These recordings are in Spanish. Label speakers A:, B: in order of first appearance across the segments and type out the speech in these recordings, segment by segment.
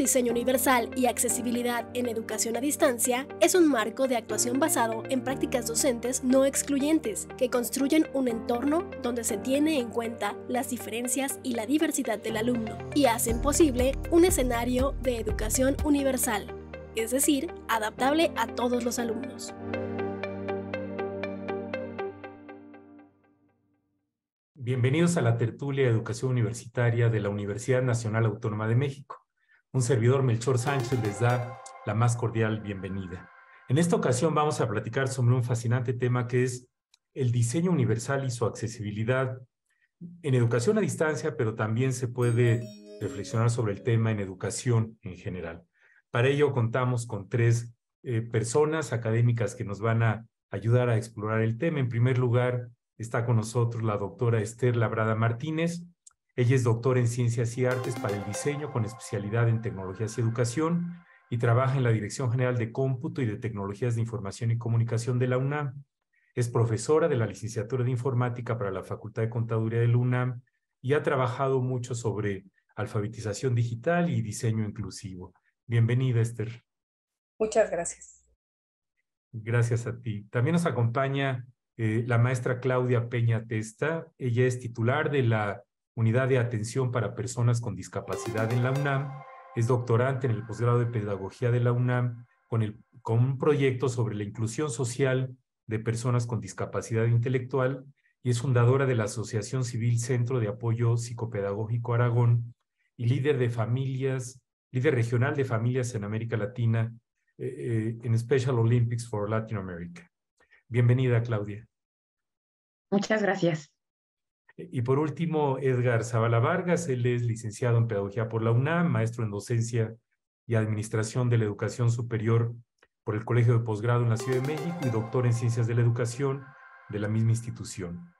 A: Diseño Universal y Accesibilidad en Educación a Distancia es un marco de actuación basado en prácticas docentes no excluyentes que construyen un entorno donde se tiene en cuenta las diferencias y la diversidad del alumno y hacen posible un escenario de educación universal, es decir, adaptable a todos los alumnos.
B: Bienvenidos a la tertulia de Educación Universitaria de la Universidad Nacional Autónoma de México. Un servidor Melchor Sánchez les da la más cordial bienvenida. En esta ocasión vamos a platicar sobre un fascinante tema que es el diseño universal y su accesibilidad en educación a distancia, pero también se puede reflexionar sobre el tema en educación en general. Para ello contamos con tres eh, personas académicas que nos van a ayudar a explorar el tema. En primer lugar, está con nosotros la doctora Esther Labrada Martínez. Ella es doctora en Ciencias y Artes para el Diseño con especialidad en Tecnologías y Educación y trabaja en la Dirección General de Cómputo y de Tecnologías de Información y Comunicación de la UNAM. Es profesora de la licenciatura de Informática para la Facultad de Contaduría de la UNAM y ha trabajado mucho sobre alfabetización digital y diseño inclusivo. Bienvenida, Esther.
C: Muchas gracias.
B: Gracias a ti. También nos acompaña eh, la maestra Claudia Peña Testa. Ella es titular de la Unidad de Atención para Personas con Discapacidad en la UNAM. Es doctorante en el posgrado de Pedagogía de la UNAM con, con un proyecto sobre la inclusión social de personas con discapacidad intelectual y es fundadora de la Asociación Civil Centro de Apoyo Psicopedagógico Aragón y líder de familias, líder regional de familias en América Latina eh, eh, en Special Olympics for Latin America. Bienvenida, Claudia.
D: Muchas gracias.
B: Y por último, Edgar Zavala Vargas, él es licenciado en Pedagogía por la UNAM, maestro en Docencia y Administración de la Educación Superior por el Colegio de Posgrado en la Ciudad de México y doctor en Ciencias de la Educación de la misma institución.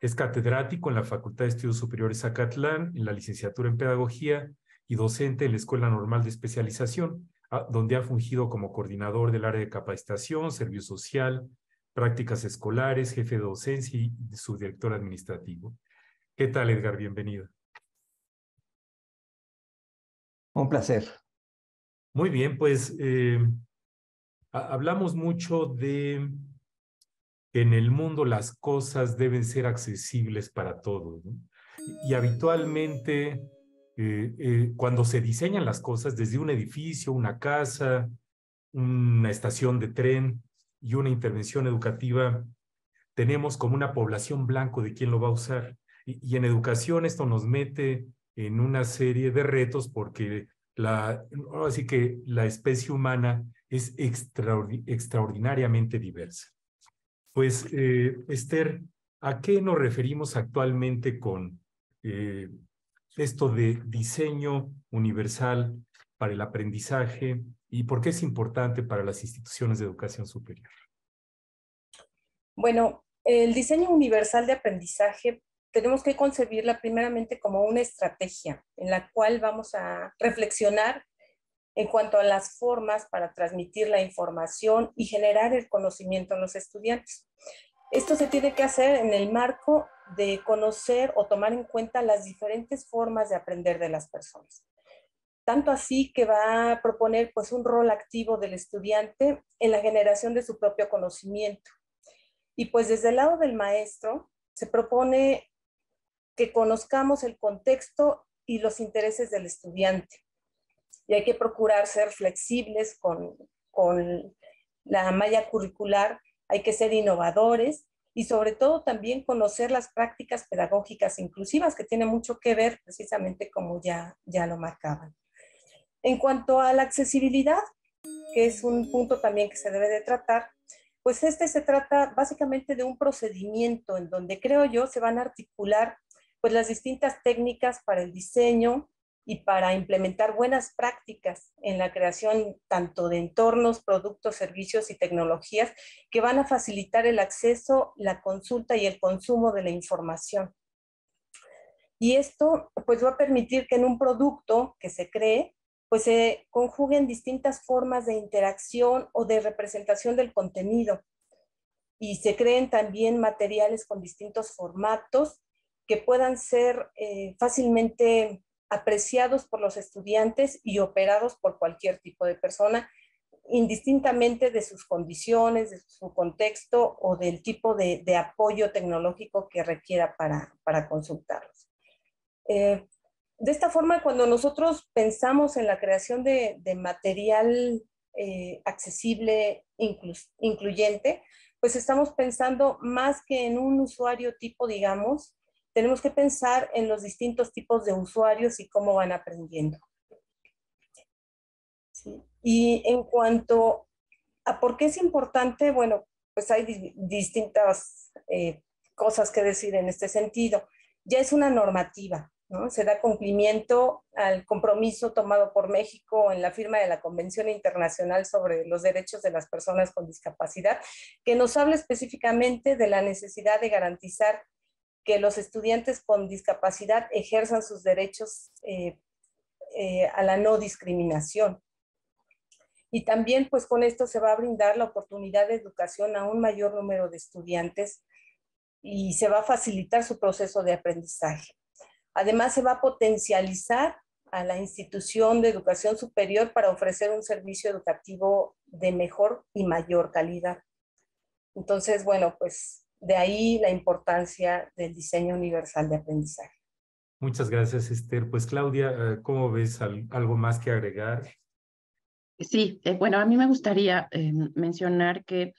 B: Es catedrático en la Facultad de Estudios Superiores Acatlán, en la licenciatura en Pedagogía y docente en la Escuela Normal de Especialización, ah, donde ha fungido como coordinador del área de capacitación, servicio social, prácticas escolares, jefe de docencia y subdirector administrativo. ¿Qué tal, Edgar? Bienvenido. Un placer. Muy bien, pues eh, hablamos mucho de que en el mundo las cosas deben ser accesibles para todos. Y habitualmente eh, eh, cuando se diseñan las cosas desde un edificio, una casa, una estación de tren y una intervención educativa, tenemos como una población blanco de quién lo va a usar. Y, en educación esto nos mete en una serie de retos porque la, así que la especie humana es extraordinariamente diversa. Pues, eh, Esther, ¿a qué nos referimos actualmente con eh, esto de diseño universal para el aprendizaje y por qué es importante para las instituciones de educación superior?
C: Bueno, el diseño universal de aprendizaje tenemos que concebirla primeramente como una estrategia en la cual vamos a reflexionar en cuanto a las formas para transmitir la información y generar el conocimiento a los estudiantes. Esto se tiene que hacer en el marco de conocer o tomar en cuenta las diferentes formas de aprender de las personas. Tanto así que va a proponer pues, un rol activo del estudiante en la generación de su propio conocimiento. Y pues desde el lado del maestro se propone que conozcamos el contexto y los intereses del estudiante. Y hay que procurar ser flexibles con, la malla curricular, hay que ser innovadores y sobre todo también conocer las prácticas pedagógicas inclusivas, que tiene mucho que ver precisamente como ya, ya lo marcaban. En cuanto a la accesibilidad, que es un punto también que se debe de tratar, pues este se trata básicamente de un procedimiento en donde creo yo se van a articular pues las distintas técnicas para el diseño y para implementar buenas prácticas en la creación tanto de entornos, productos, servicios y tecnologías que van a facilitar el acceso, la consulta y el consumo de la información. Y esto pues va a permitir que en un producto que se cree pues se conjuguen distintas formas de interacción o de representación del contenido y se creen también materiales con distintos formatos que puedan ser eh, fácilmente apreciados por los estudiantes y operados por cualquier tipo de persona, indistintamente de sus condiciones, de su contexto o del tipo de, apoyo tecnológico que requiera para, consultarlos. Eh, de esta forma, cuando nosotros pensamos en la creación de, material eh, accesible, incluyente, pues estamos pensando más que en un usuario tipo, digamos, tenemos que pensar en los distintos tipos de usuarios y cómo van aprendiendo. Y en cuanto a por qué es importante, bueno, pues hay distintas eh, cosas que decir en este sentido. Ya es una normativa, ¿no? Se da cumplimiento al compromiso tomado por México en la firma de la Convención Internacional sobre los Derechos de las Personas con Discapacidad, que nos habla específicamente de la necesidad de garantizar que los estudiantes con discapacidad ejerzan sus derechos eh, eh, a la no discriminación. Y también pues con esto se va a brindar la oportunidad de educación a un mayor número de estudiantes y se va a facilitar su proceso de aprendizaje. Además se va a potencializar a la institución de educación superior para ofrecer un servicio educativo de mejor y mayor calidad. Entonces, bueno, pues de ahí la importancia del diseño universal de aprendizaje.
B: Muchas gracias, Esther. Pues Claudia, eh, ¿cómo ves algo más que agregar?
D: Sí, eh, bueno, a mí me gustaría em, mencionar que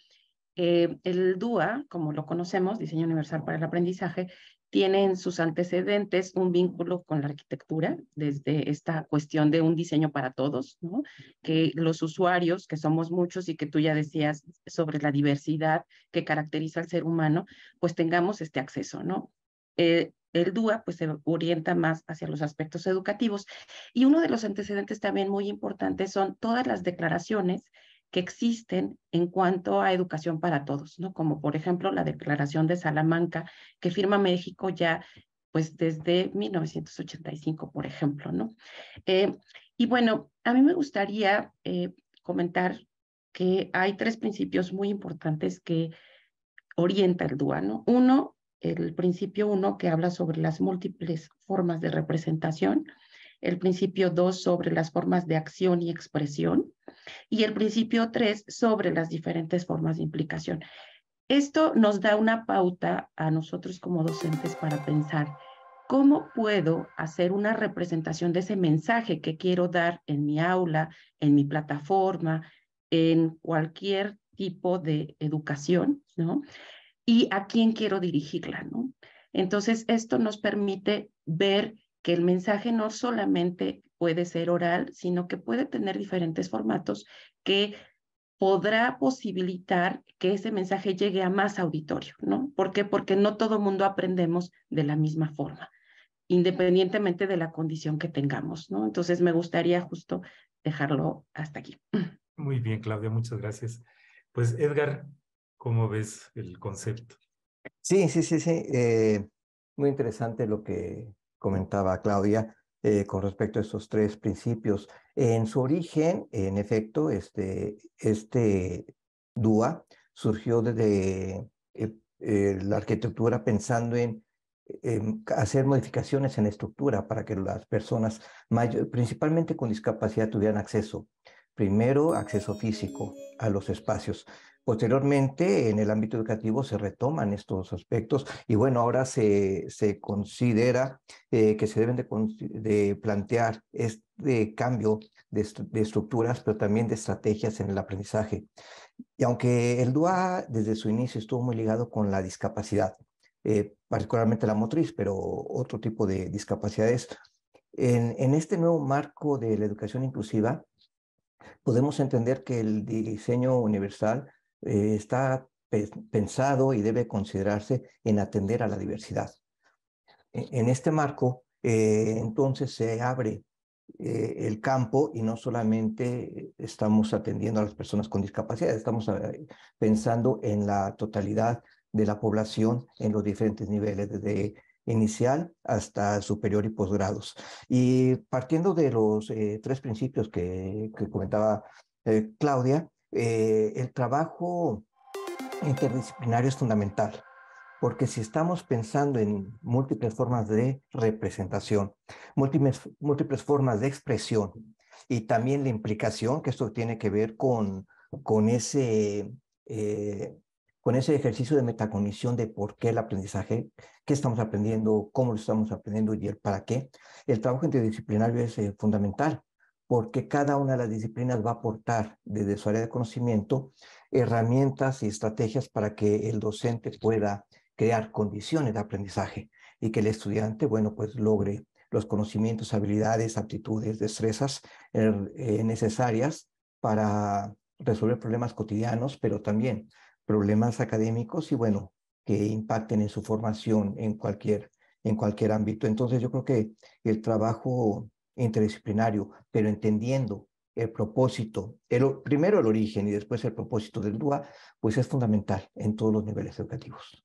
D: eh, el DUA, como lo conocemos, Diseño Universal para el Aprendizaje, tienen sus antecedentes un vínculo con la arquitectura, desde esta cuestión de un diseño para todos, ¿no? que los usuarios, que somos muchos y que tú ya decías sobre la diversidad que caracteriza al ser humano, pues tengamos este acceso. ¿no? Eh, el DUA pues se orienta más hacia los aspectos educativos. Y uno de los antecedentes también muy importantes son todas las declaraciones que existen en cuanto a educación para todos, ¿no? Como por ejemplo la Declaración de Salamanca que firma México ya pues desde 1985, por ejemplo, ¿no? Eh, y bueno, a mí me gustaría eh, comentar que hay tres principios muy importantes que orienta el DUA, Uno, el principio uno que habla sobre las múltiples formas de representación el principio 2 sobre las formas de acción y expresión y el principio 3 sobre las diferentes formas de implicación. Esto nos da una pauta a nosotros como docentes para pensar cómo puedo hacer una representación de ese mensaje que quiero dar en mi aula, en mi plataforma, en cualquier tipo de educación, ¿no? Y a quién quiero dirigirla, ¿no? Entonces, esto nos permite ver que el mensaje no solamente puede ser oral, sino que puede tener diferentes formatos que podrá posibilitar que ese mensaje llegue a más auditorio, ¿no? ¿Por qué? Porque no todo mundo aprendemos de la misma forma, independientemente de la condición que tengamos, ¿no? Entonces me gustaría justo dejarlo hasta aquí.
B: Muy bien, Claudia, muchas gracias. Pues Edgar, ¿cómo ves el concepto?
E: Sí, sí, sí, sí. Eh, muy interesante lo que comentaba Claudia, eh, con respecto a estos tres principios. En su origen, en efecto, este, este DUA surgió desde eh, eh, la arquitectura pensando en, hacer modificaciones en estructura para que las personas, principalmente con discapacidad, tuvieran acceso Primero, acceso físico a los espacios. Posteriormente, en el ámbito educativo se retoman estos aspectos y bueno, ahora se, se considera eh, que se deben de, plantear este cambio de, estructuras, pero también de estrategias en el aprendizaje. Y aunque el DUA desde su inicio estuvo muy ligado con la discapacidad, eh, particularmente la motriz, pero otro tipo de discapacidades, en, en este nuevo marco de la educación inclusiva, podemos entender que el diseño universal eh, está pensado y debe considerarse en atender a la diversidad. E-, en, este marco, eh, entonces se abre eh, el campo y no solamente estamos atendiendo a las personas con discapacidad, estamos pensando en la totalidad de la población en los diferentes niveles, de inicial hasta superior y posgrados. Y partiendo de los eh, tres principios que, comentaba eh, Claudia, eh, el trabajo interdisciplinario es fundamental, porque si estamos pensando en múltiples formas de representación, múltiples, múltiples formas de expresión y también la implicación que esto tiene que ver con, con ese con ese ejercicio de metacognición de por qué el aprendizaje, qué estamos aprendiendo, cómo lo estamos aprendiendo y el para qué. El trabajo interdisciplinario es eh, fundamental porque cada una de las disciplinas va a aportar desde su área de conocimiento herramientas y estrategias para que el docente pueda crear condiciones de aprendizaje y que el estudiante, bueno, pues logre los conocimientos, habilidades, aptitudes, destrezas eh, eh, necesarias para resolver problemas cotidianos, pero también problemas académicos y bueno, que impacten en su formación en cualquier, en cualquier ámbito. Entonces yo creo que el trabajo interdisciplinario, pero entendiendo el propósito, primero el origen y después el propósito del DUA, pues es fundamental en todos los niveles educativos.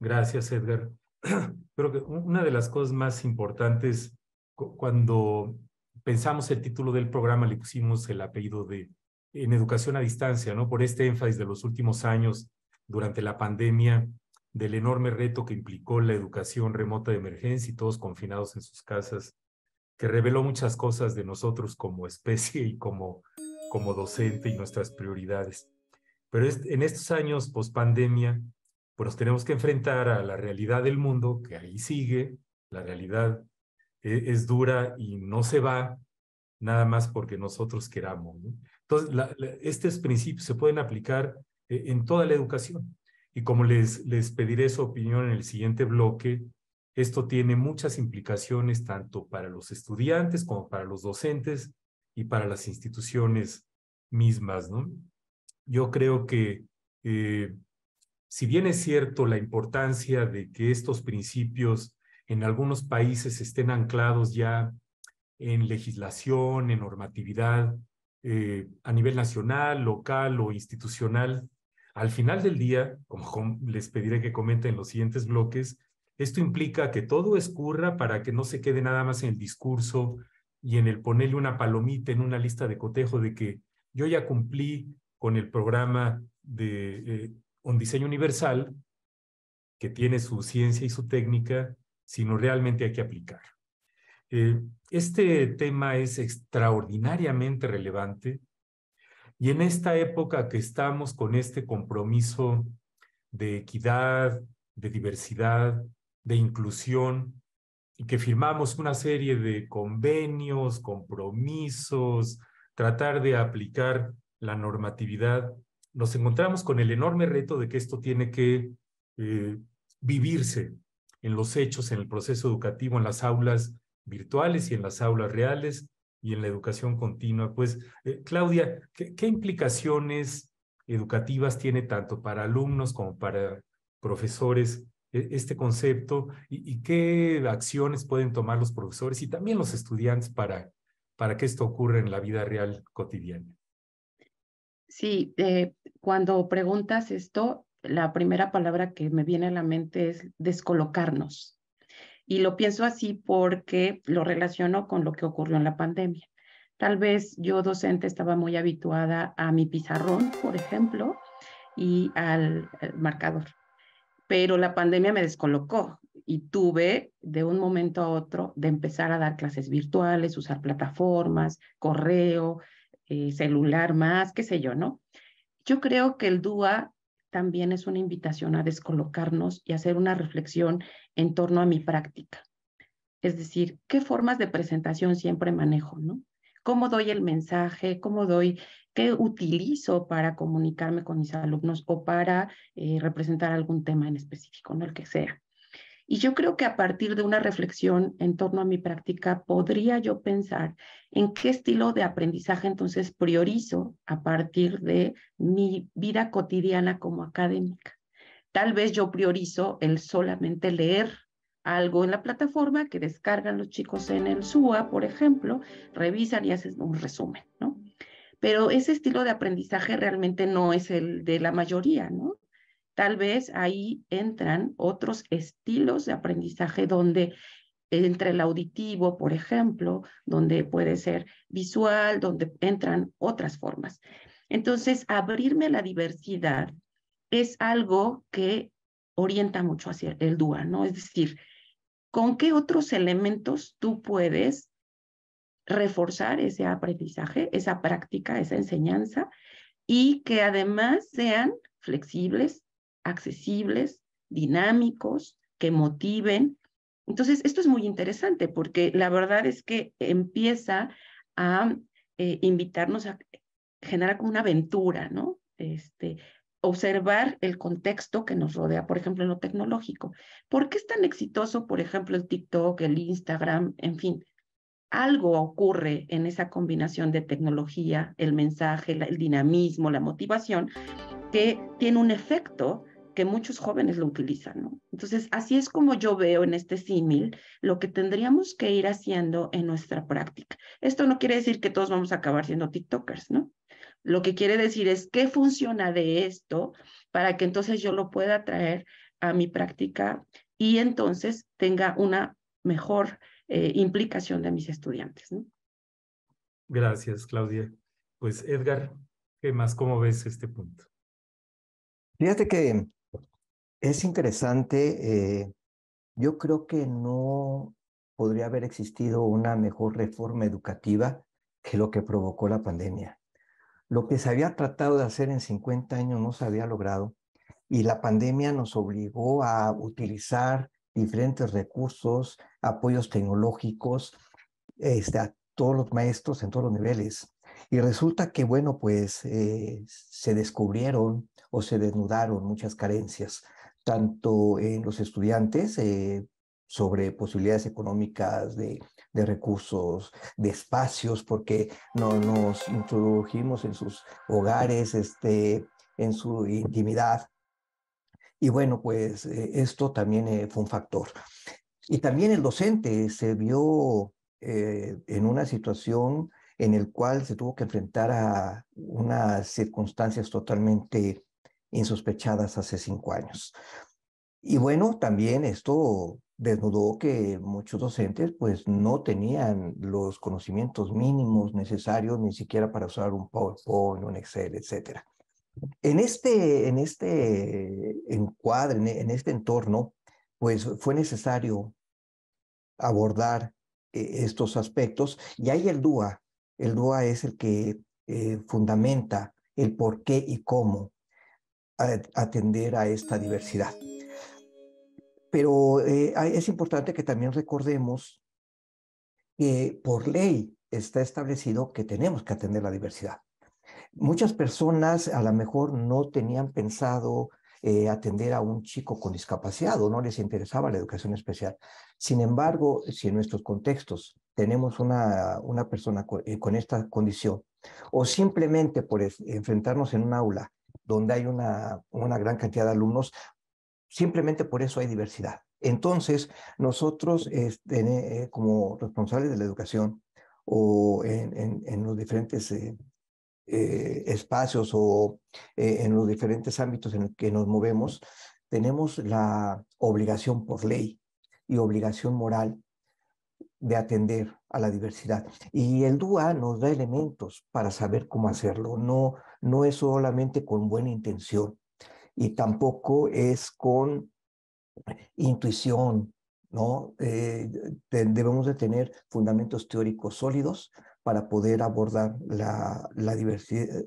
B: Gracias, Edgar. Creo que una de las cosas más importantes cuando pensamos el título del programa, le pusimos el apellido de en educación a distancia, ¿no? Por este énfasis de los últimos años durante la pandemia, del enorme reto que implicó la educación remota de emergencia y todos confinados en sus casas, que reveló muchas cosas de nosotros como especie y como, como docente y nuestras prioridades. Pero en estos años post pandemia, pues tenemos que enfrentar a la realidad del mundo, que ahí sigue, la realidad es, es dura y no se va nada más porque nosotros queramos. ¿no? Entonces, estos principios se pueden aplicar eh, en toda la educación. Y como les, les pediré su opinión en el siguiente bloque, esto tiene muchas implicaciones tanto para los estudiantes como para los docentes y para las instituciones mismas, ¿no? Yo creo que eh, si bien es cierto la importancia de que estos principios en algunos países estén anclados ya en legislación, en normatividad, eh, a nivel nacional, local o institucional. Al final del día, como les pediré que comenten en los siguientes bloques, esto implica que todo escurra para que no se quede nada más en el discurso y en el ponerle una palomita en una lista de cotejo de que yo ya cumplí con el programa de eh, un diseño universal que tiene su ciencia y su técnica, sino realmente hay que aplicar. Eh, este tema es extraordinariamente relevante y en esta época que estamos con este compromiso de equidad, de diversidad, de inclusión, y que firmamos una serie de convenios, compromisos, tratar de aplicar la normatividad, nos encontramos con el enorme reto de que esto tiene que eh, vivirse en los hechos, en el proceso educativo, en las aulas, virtuales y en las aulas reales y en la educación continua. Pues, eh, Claudia, ¿qué, implicaciones educativas tiene tanto para alumnos como para profesores eh, este concepto y, qué acciones pueden tomar los profesores y también los estudiantes para, para que esto ocurra en la vida real cotidiana?
C: Sí, eh,
D: cuando preguntas esto, la primera palabra que me viene a la mente es descolocarnos. Y lo pienso así porque lo relaciono con lo que ocurrió en la pandemia. Tal vez yo docente estaba muy habituada a mi pizarrón, por ejemplo, y al, marcador. Pero la pandemia me descolocó y tuve de un momento a otro de empezar a dar clases virtuales, usar plataformas, correo, eh, celular más, qué sé yo, ¿no? Yo creo que el DUA también es una invitación a descolocarnos y hacer una reflexión en torno a mi práctica. Es decir, ¿qué formas de presentación siempre manejo? ¿no? ¿Cómo doy el mensaje? ¿Cómo doy? ¿Qué utilizo para comunicarme con mis alumnos o para eh, representar algún tema en específico, no el que sea? Y yo creo que a partir de una reflexión en torno a mi práctica, podría yo pensar en qué estilo de aprendizaje entonces priorizo a partir de mi vida cotidiana como académica. Tal vez yo priorizo el solamente leer algo en la plataforma que descargan los chicos en el SUA, por ejemplo, revisan y hacen un resumen, ¿no? Pero ese estilo de aprendizaje realmente no es el de la mayoría, ¿no? Tal vez ahí entran otros estilos de aprendizaje donde entre el auditivo, por ejemplo, donde puede ser visual, donde entran otras formas. Entonces, abrirme a la diversidad es algo que orienta mucho hacia el DUA, ¿no? Es decir, ¿con qué otros elementos tú puedes reforzar ese aprendizaje, esa práctica, esa enseñanza y que además sean flexibles, accesibles, dinámicos, que motiven. Entonces, esto es muy interesante porque la verdad es que empieza a eh, invitarnos a generar como una aventura, ¿no? Este, observar el contexto que nos rodea, por ejemplo, en lo tecnológico. ¿Por qué es tan exitoso, por ejemplo, el TikTok, el Instagram, en fin? Algo ocurre en esa combinación de tecnología, el mensaje, el dinamismo, la motivación, que tiene un efecto que muchos jóvenes lo utilizan, ¿no? Entonces, así es como yo veo en este símil lo que tendríamos que ir haciendo en nuestra práctica. Esto no quiere decir que todos vamos a acabar siendo TikTokers, ¿no? Lo que quiere decir es qué funciona de esto para que entonces yo lo pueda traer a mi práctica y entonces tenga una mejor eh, implicación de mis estudiantes,
B: Gracias, Claudia. Pues Edgar, ¿qué más? ¿Cómo ves este punto?
E: Fíjate que es interesante. Eh, yo creo que no podría haber existido una mejor reforma educativa que lo que provocó la pandemia. Lo que se había tratado de hacer en 50 años no se había logrado y la pandemia nos obligó a utilizar diferentes recursos, apoyos tecnológicos, este, a todos los maestros en todos los niveles. Y resulta que, bueno, pues eh, se descubrieron o se desnudaron muchas carencias tanto en los estudiantes eh, sobre posibilidades económicas de, recursos, de espacios, porque no nos introdujimos en sus hogares, este, en su intimidad. Y bueno, pues eh, esto también eh, fue un factor. Y también el docente se vio en una situación en el cual se tuvo que enfrentar a unas circunstancias totalmente insospechadas hace cinco años. Y bueno, también esto desnudó que muchos docentes pues no tenían los conocimientos mínimos necesarios ni siquiera para usar un PowerPoint, un Excel, etc. En este, en este encuadre, en este entorno, pues fue necesario abordar eh, estos aspectos y hay el DUA, el DUA es el que eh, fundamenta el por qué y cómo atender a esta diversidad. Pero eh, es importante que también recordemos que por ley está establecido que tenemos que atender la diversidad. Muchas personas a lo mejor no tenían pensado eh, atender a un chico con discapacidad o no les interesaba la educación especial. Sin embargo, si en nuestros contextos tenemos una, persona eh, con, esta condición o simplemente por enfrentarnos en un aula donde hay una, gran cantidad de alumnos, simplemente por eso hay diversidad. Entonces, nosotros este, eh, como responsables de la educación o en, los diferentes eh, eh, espacios o en los diferentes ámbitos en los que nos movemos, tenemos la obligación por ley y obligación moral de atender a la diversidad. Y el DUA nos da elementos para saber cómo hacerlo. No, no es solamente con buena intención y tampoco es con intuición, ¿no? Eh, debemos de tener fundamentos teóricos sólidos para poder abordar la, la,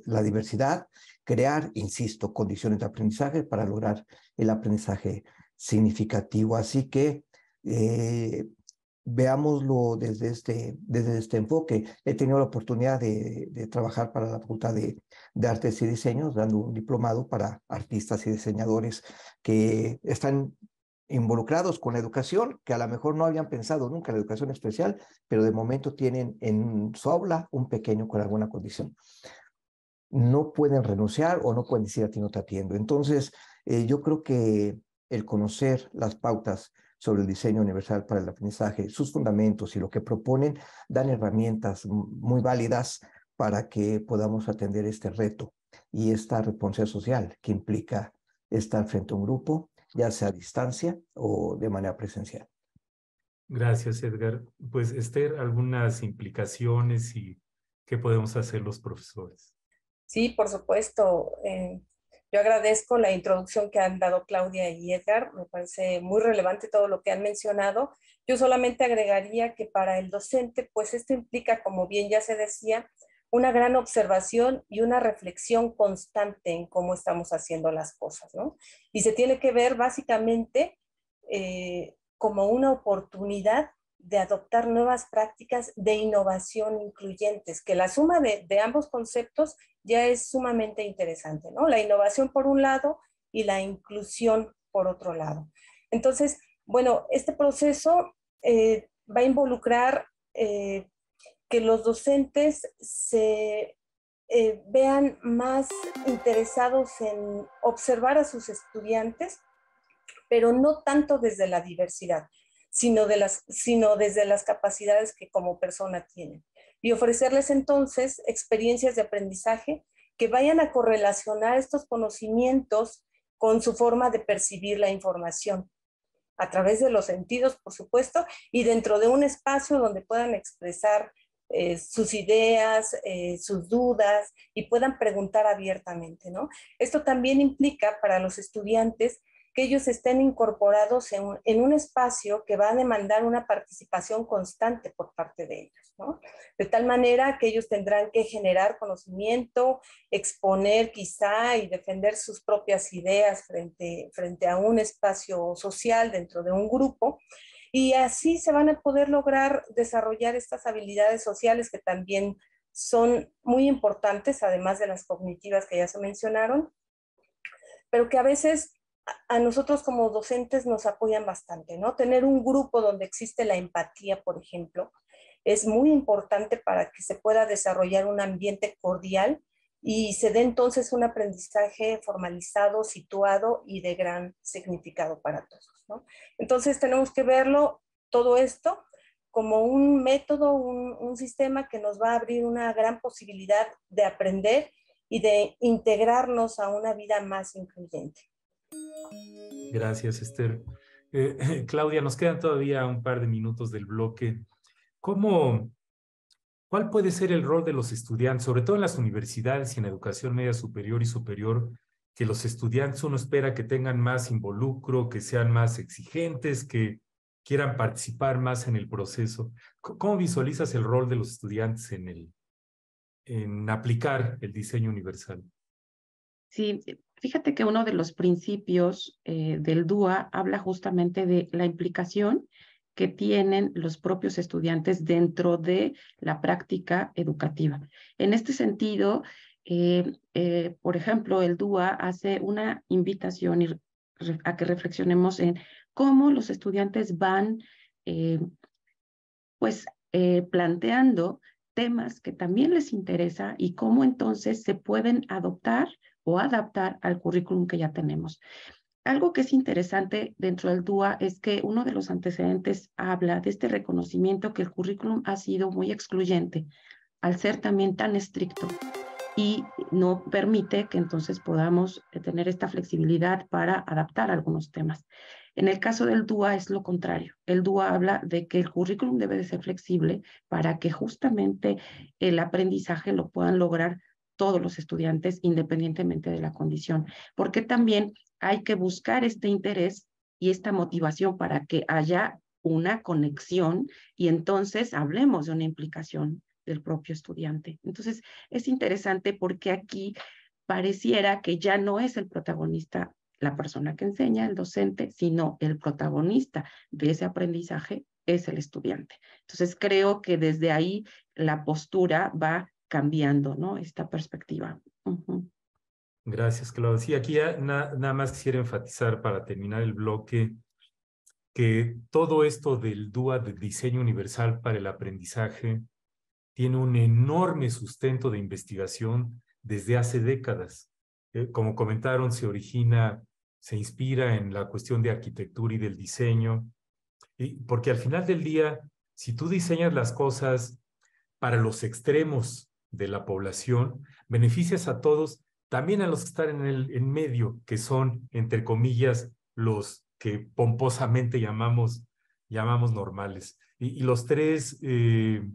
E: la diversidad, crear, insisto, condiciones de aprendizaje para lograr el aprendizaje significativo. Así que eh, veámoslo desde este, desde este enfoque. He tenido la oportunidad de, trabajar para la Facultad de, Artes y Diseños, dando un diplomado para artistas y diseñadores que están involucrados con la educación, que a lo mejor no habían pensado nunca en la educación especial, pero de momento tienen en su aula un pequeño con alguna condición. No pueden renunciar o no pueden decir a ti no te atiendo. Entonces, eh, yo creo que el conocer las pautas, sobre el diseño universal para el aprendizaje, sus fundamentos y lo que proponen dan herramientas muy válidas para que podamos atender este reto y esta responsabilidad social que implica estar frente a un grupo, ya sea a distancia o de manera
C: presencial.
B: Gracias, Edgar. Pues, Esther, algunas implicaciones y qué podemos hacer los profesores.
C: Sí, por supuesto. Eh, yo agradezco la introducción que han dado Claudia y Edgar, me parece muy relevante todo lo que han mencionado. Yo solamente agregaría que para el docente, pues esto implica, como bien ya se decía, una gran observación y una reflexión constante en cómo estamos haciendo las cosas, ¿no? Y se tiene que ver básicamente eh, como una oportunidad de adoptar nuevas prácticas de innovación incluyentes, que la suma de, ambos conceptos ya es sumamente interesante, ¿no? La innovación por un lado y la inclusión por otro lado. Entonces, bueno, este proceso eh, va a involucrar eh, que los docentes se eh, vean más interesados en observar a sus estudiantes, pero no tanto desde la diversidad, sino, de las, sino desde las capacidades que como persona tienen. Y ofrecerles entonces experiencias de aprendizaje que vayan a correlacionar estos conocimientos con su forma de percibir la información, a través de los sentidos, por supuesto, y dentro de un espacio donde puedan expresar eh, sus ideas, eh, sus dudas y puedan preguntar abiertamente, ¿no? Esto también implica para los estudiantes que ellos estén incorporados en un, espacio que va a demandar una participación constante por parte de ellos, De tal manera que ellos tendrán que generar conocimiento, exponer quizá y defender sus propias ideas frente, frente a un espacio social dentro de un grupo. Y así se van a poder lograr desarrollar estas habilidades sociales que también son muy importantes, además de las cognitivas que ya se mencionaron, pero que a veces a nosotros como docentes nos apoyan bastante, ¿no? Tener un grupo donde existe la empatía, por ejemplo, es muy importante para que se pueda desarrollar un ambiente cordial y se dé entonces un aprendizaje formalizado, situado y de gran significado para todos, ¿no? Entonces tenemos que verlo todo esto como un método, un, un sistema que nos va a abrir una gran posibilidad de aprender y de integrarnos a una vida más incluyente.
B: Gracias, Esther. Eh, Claudia, nos quedan todavía un par de minutos del bloque. ¿Cómo, ¿Cuál puede ser el rol de los estudiantes, sobre todo en las universidades y en educación media superior y superior, que los estudiantes uno espera que tengan más involucro, que sean más exigentes, que quieran participar más en el proceso? ¿Cómo visualizas el rol de los estudiantes en, el, en aplicar el diseño universal?
C: Sí,
D: fíjate que uno de los principios eh, del DUA habla justamente de la implicación que tienen los propios estudiantes dentro de la práctica educativa. En este sentido, eh, eh, por ejemplo, el DUA hace una invitación a que reflexionemos en cómo los estudiantes van pues, planteando temas que también les interesa y cómo entonces se pueden adoptar o adaptar al currículum que ya tenemos. Algo que es interesante dentro del DUA es que uno de los antecedentes habla de este reconocimiento que el currículum ha sido muy excluyente al ser también tan estricto y no permite que entonces podamos eh, tener esta flexibilidad para adaptar algunos temas. En el caso del DUA es lo contrario. El DUA habla de que el currículum debe de ser flexible para que justamente el aprendizaje lo puedan lograr todos los estudiantes independientemente de la condición, porque también hay que buscar este interés y esta motivación para que haya una conexión y entonces hablemos de una implicación del propio estudiante. Entonces, es interesante porque aquí pareciera que ya no es el protagonista la persona que enseña, el docente, sino el protagonista de ese aprendizaje es el estudiante. Entonces, creo que desde ahí la postura va cambiando, ¿no? Esta perspectiva.
B: Gracias, Claudia. Sí, aquí nada más quisiera enfatizar para terminar el bloque que todo esto del DUA de diseño universal para el aprendizaje tiene un enorme sustento de investigación desde hace décadas. Eh, como comentaron, se origina, se inspira en la cuestión de arquitectura y del diseño, y, porque al final del día, si tú diseñas las cosas para los extremos de la población, beneficias a todos, también a los que están en el en medio, que son, entre comillas, los que pomposamente llamamos, llamamos normales. Y, los tres eh,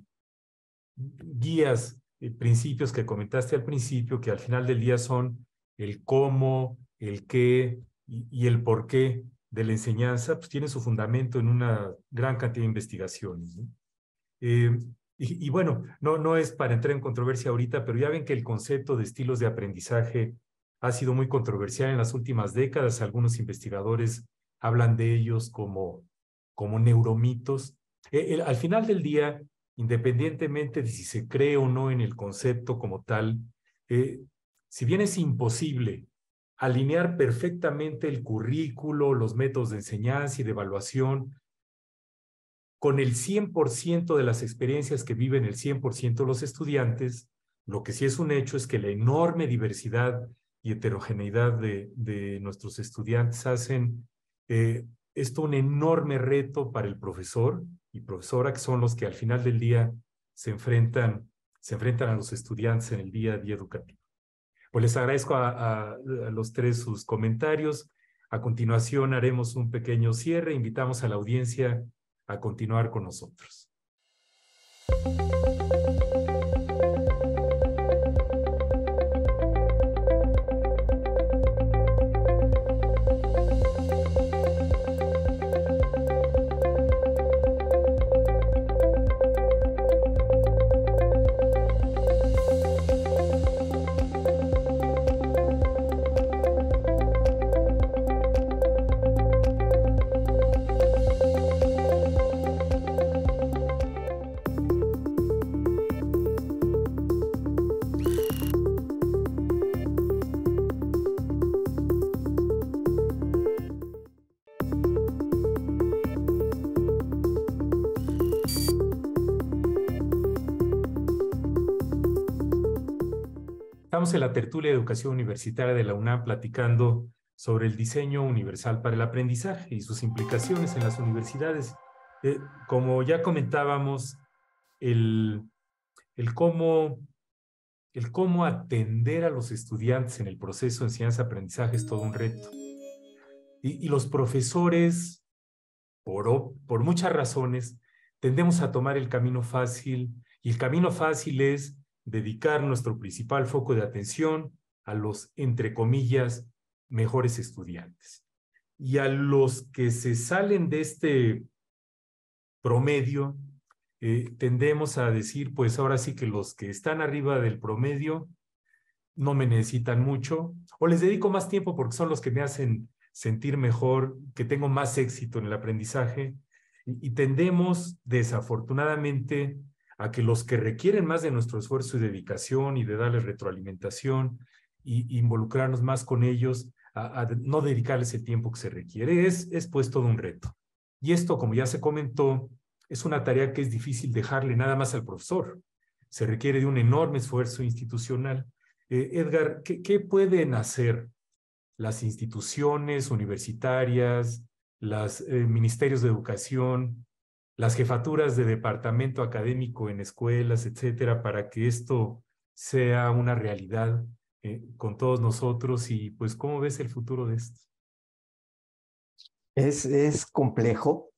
B: guías, eh, principios que comentaste al principio, que al final del día son el cómo, el qué y, el por qué de la enseñanza, pues tienen su fundamento en una gran cantidad de investigaciones. Eh, y, bueno, no, no es para entrar en controversia ahorita, pero ya ven que el concepto de estilos de aprendizaje ha sido muy controversial en las últimas décadas. Algunos investigadores hablan de ellos como, como neuromitos. E, al final del día, independientemente de si se cree o no en el concepto como tal, eh, si bien es imposible alinear perfectamente el currículo, los métodos de enseñanza y de evaluación con el 100% de las experiencias que viven el 100% de los estudiantes, lo que sí es un hecho es que la enorme diversidad y heterogeneidad de, nuestros estudiantes hacen eh, esto un enorme reto para el profesor y profesora, que son los que al final del día se enfrentan, se enfrentan a los estudiantes en el día a día educativo. Pues les agradezco a los tres sus comentarios. A continuación haremos un pequeño cierre. Invitamos a la audiencia a continuar con nosotros. tertulia de educación universitaria de la UNAM platicando sobre el diseño universal para el aprendizaje y sus implicaciones en las universidades. Eh, como ya comentábamos, el, cómo, el cómo atender a los estudiantes en el proceso de enseñanza-aprendizaje es todo un reto. Y, los profesores, por muchas razones, tendemos a tomar el camino fácil, y el camino fácil es dedicar nuestro principal foco de atención a los, entre comillas, mejores estudiantes. Y a los que se salen de este promedio, eh, tendemos a decir, pues ahora sí que los que están arriba del promedio no me necesitan mucho, o les dedico más tiempo porque son los que me hacen sentir mejor, que tengo más éxito en el aprendizaje, y, y tendemos desafortunadamente a que los que requieren más de nuestro esfuerzo y dedicación y de darles retroalimentación y involucrarnos más con ellos, a, no dedicarles el tiempo que se requiere, es, es pues todo un reto. Y esto, como ya se comentó, es una tarea que es difícil dejarle nada más al profesor. Se requiere de un enorme esfuerzo institucional. Eh, Edgar, ¿qué, pueden hacer las instituciones universitarias, los eh, ministerios de educación, las jefaturas de departamento académico en escuelas, etcétera, para que esto sea una realidad eh, con todos nosotros y pues cómo ves el futuro de esto.
E: Es, es complejo.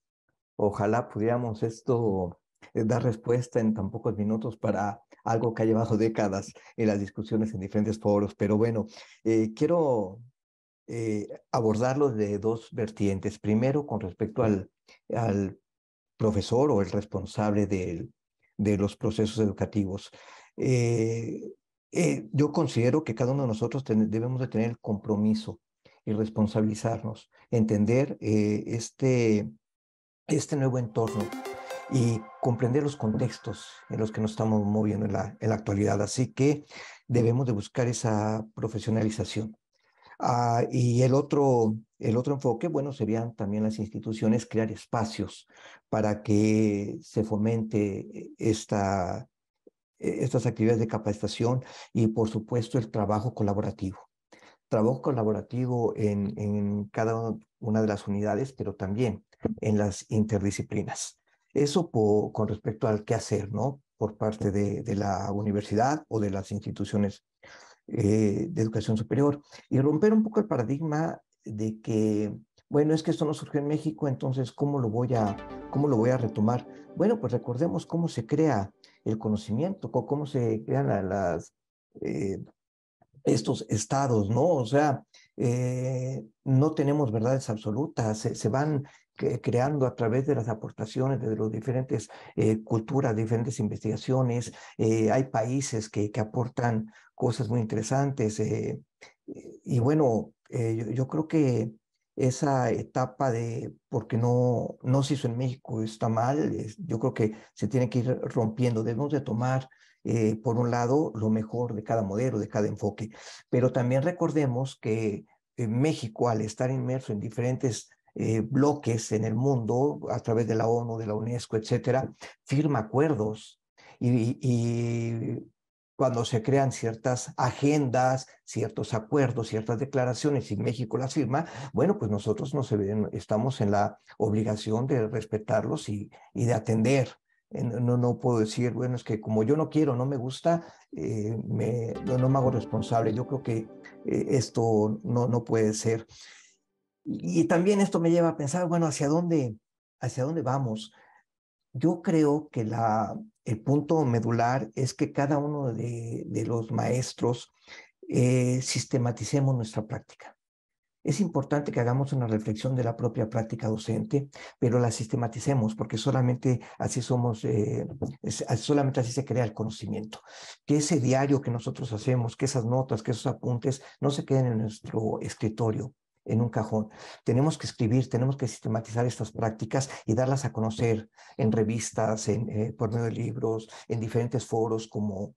E: Ojalá pudiéramos esto eh, dar respuesta en tan pocos minutos para algo que ha llevado décadas en las discusiones en diferentes foros. Pero bueno, eh, quiero abordarlo de dos vertientes. Primero, con respecto al profesor o el responsable de, de los procesos educativos. Eh, eh, yo considero que cada uno de nosotros debemos de tener el compromiso y responsabilizarnos, entender eh, este, este nuevo entorno y comprender los contextos en los que nos estamos moviendo en la, actualidad. Así que debemos de buscar esa profesionalización. Ah, y el otro el otro enfoque, bueno, serían también las instituciones crear espacios para que se fomente esta, e, estas actividades de capacitación y, por supuesto, el trabajo colaborativo. Trabajo colaborativo en, en cada una de las unidades, pero también en las interdisciplinas. Eso con respecto al qué hacer, ¿no? Por parte de, de la universidad o de las instituciones eh, de educación superior. Y romper un poco el paradigma de que, bueno, es que esto no surgió en México, entonces, ¿cómo lo voy a, cómo lo voy a retomar? Bueno, pues recordemos cómo se crea el conocimiento, cómo se crean las, eh, estos estados, ¿no? O sea, eh, no tenemos verdades absolutas, se, van creando a través de las aportaciones de las diferentes eh, culturas, diferentes investigaciones. hay países que, aportan cosas muy interesantes. y bueno, eh, yo, creo que esa etapa de porque no, no se hizo en México está mal, yo creo que se tiene que ir rompiendo, debemos de tomar eh, por un lado lo mejor de cada modelo, de cada enfoque, pero también recordemos que México al estar inmerso en diferentes eh, bloques en el mundo a través de la ONU, de la UNESCO, etcétera, firma acuerdos y, y, cuando se crean ciertas agendas, ciertos acuerdos, ciertas declaraciones y México las firma, bueno, pues nosotros nos, estamos en la obligación de respetarlos y, de atender. Eh, no, no puedo decir, bueno, es que como yo no quiero, no me gusta, eh, me, no, me hago responsable. Yo creo que eh, esto no, no puede ser. Y, también esto me lleva a pensar, bueno, ¿hacia dónde, hacia dónde vamos? Yo creo que la el punto medular es que cada uno de, los maestros eh, sistematicemos nuestra práctica. Es importante que hagamos una reflexión de la propia práctica docente, pero la sistematicemos porque solamente así somos, eh, solamente así se crea el conocimiento. Que ese diario que nosotros hacemos, que esas notas, que esos apuntes no se queden en nuestro escritorio, en un cajón. Tenemos que escribir, tenemos que sistematizar estas prácticas y darlas a conocer en revistas, en, eh, por medio de libros, en diferentes foros como,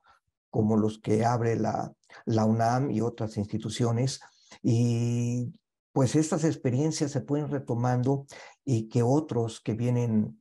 E: como los que abre la, la UNAM y otras instituciones. Y pues estas experiencias se pueden retomando y que otros que vienen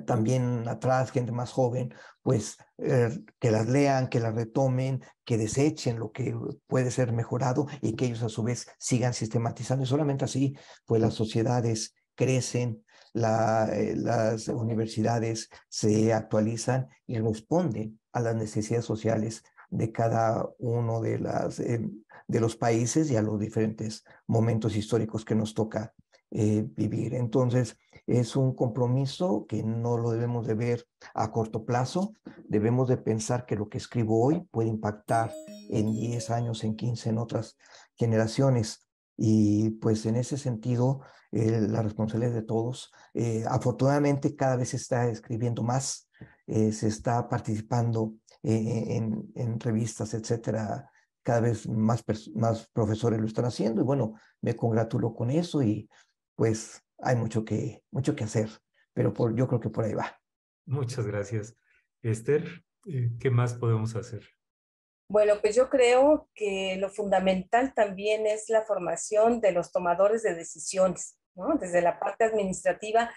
E: también atrás, gente más joven, pues eh, que las lean, que las retomen, que desechen lo que puede ser mejorado y que ellos a su vez sigan sistematizando. Y solamente así, pues las sociedades crecen, eh, las universidades se actualizan y responden a las necesidades sociales de cada uno de, las, eh, de los países y a los diferentes momentos históricos que nos toca eh, vivir. Entonces, es un compromiso que no lo debemos de ver a corto plazo. Debemos de pensar que lo que escribo hoy puede impactar en 10 años, en 15, en otras generaciones. Y pues en ese sentido, la responsabilidad de todos. Eh, afortunadamente cada vez se está escribiendo más, eh, se está participando en, en, revistas, etcétera. Cada vez más, más profesores lo están haciendo y bueno, me congratulo con eso y pues hay mucho que, mucho que hacer,
B: pero por, yo creo que por ahí va. Muchas gracias. Esther, eh, ¿qué más podemos hacer?
C: Bueno, pues yo creo que lo fundamental también es la formación de los tomadores de decisiones, Desde la parte administrativa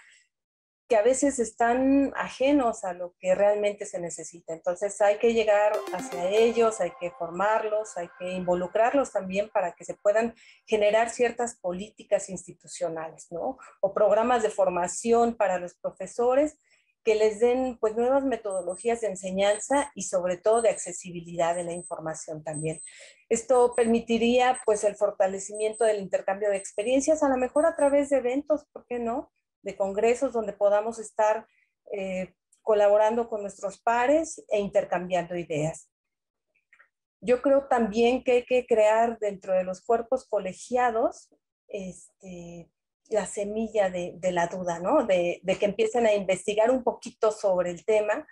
C: que a veces están ajenos a lo que realmente se necesita. Entonces hay que llegar hacia ellos, hay que formarlos, hay que involucrarlos también para que se puedan generar ciertas políticas institucionales, ¿no? O programas de formación para los profesores que les den pues nuevas metodologías de enseñanza y sobre todo de accesibilidad de la información también. Esto permitiría pues el fortalecimiento del intercambio de experiencias, a lo mejor a través de eventos, ¿por qué no? de congresos donde podamos estar eh, colaborando con nuestros pares e intercambiando ideas. Yo creo también que hay que crear dentro de los cuerpos colegiados este, la semilla de, la duda, ¿no? De, de, que empiecen a investigar un poquito sobre el tema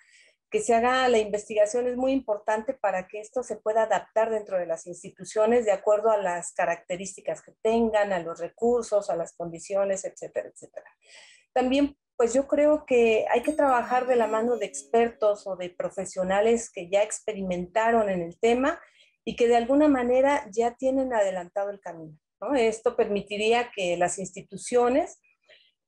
C: que se haga la investigación es muy importante para que esto se pueda adaptar dentro de las instituciones de acuerdo a las características que tengan, a los recursos, a las condiciones, etcétera, etcétera. También, pues yo creo que hay que trabajar de la mano de expertos o de profesionales que ya experimentaron en el tema y que de alguna manera ya tienen adelantado el camino. Esto permitiría que las instituciones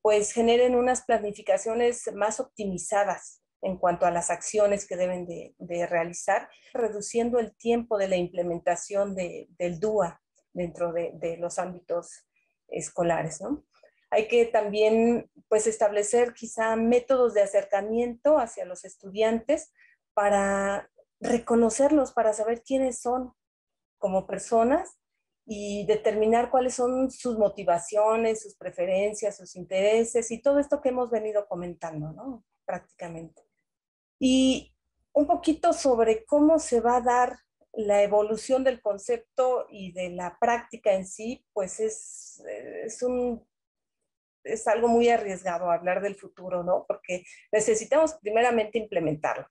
C: pues generen unas planificaciones más optimizadas en cuanto a las acciones que deben de, realizar, reduciendo el tiempo de la implementación del DUA dentro de, los ámbitos escolares. ¿no? Hay que también pues, establecer quizá métodos de acercamiento hacia los estudiantes para reconocerlos, para saber quiénes son como personas y determinar cuáles son sus motivaciones, sus preferencias, sus intereses y todo esto que hemos venido comentando, Prácticamente y un poquito sobre cómo se va a dar la evolución del concepto y de la práctica en sí, pues es, es algo muy arriesgado hablar del futuro, ¿no? Porque necesitamos primeramente implementarlo,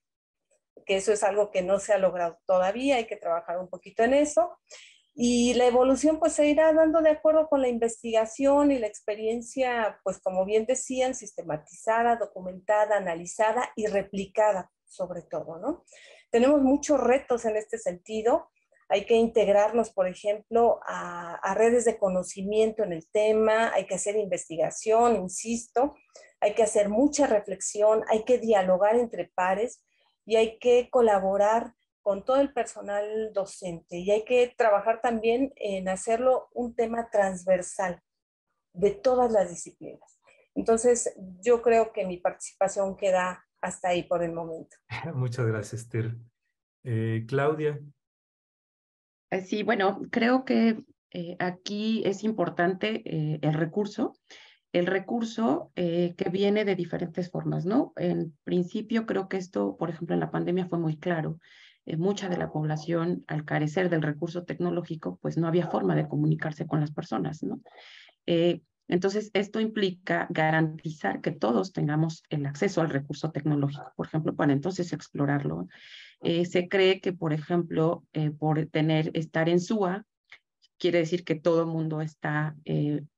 C: que eso es algo que no se ha logrado todavía, hay que trabajar un poquito en eso. Y la evolución pues se irá dando de acuerdo con la investigación y la experiencia, pues como bien decían, sistematizada, documentada, analizada y replicada sobre todo, ¿no? Tenemos muchos retos en este sentido. Hay que integrarnos, por ejemplo, a, a redes de conocimiento en el tema, hay que hacer investigación, insisto, hay que hacer mucha reflexión, hay que dialogar entre pares y hay que colaborar con todo el personal docente y hay que trabajar también en hacerlo un tema transversal de todas las disciplinas. Entonces, yo creo que mi participación queda hasta ahí por el momento.
B: Muchas gracias, Esther. Eh, Claudia.
C: Eh, sí, bueno, creo que eh, aquí
D: es importante el recurso, el recurso que viene de diferentes formas, ¿no? En principio creo que esto, por ejemplo, en la pandemia fue muy claro. Eh, mucha de la población, al carecer del recurso tecnológico, pues no había forma de comunicarse con las personas, ¿no? Eh, entonces, esto implica garantizar que todos tengamos el acceso al recurso tecnológico, por ejemplo, para entonces explorarlo. Eh, se cree que, por ejemplo, por tener, estar en SUA, quiere decir que todo el mundo está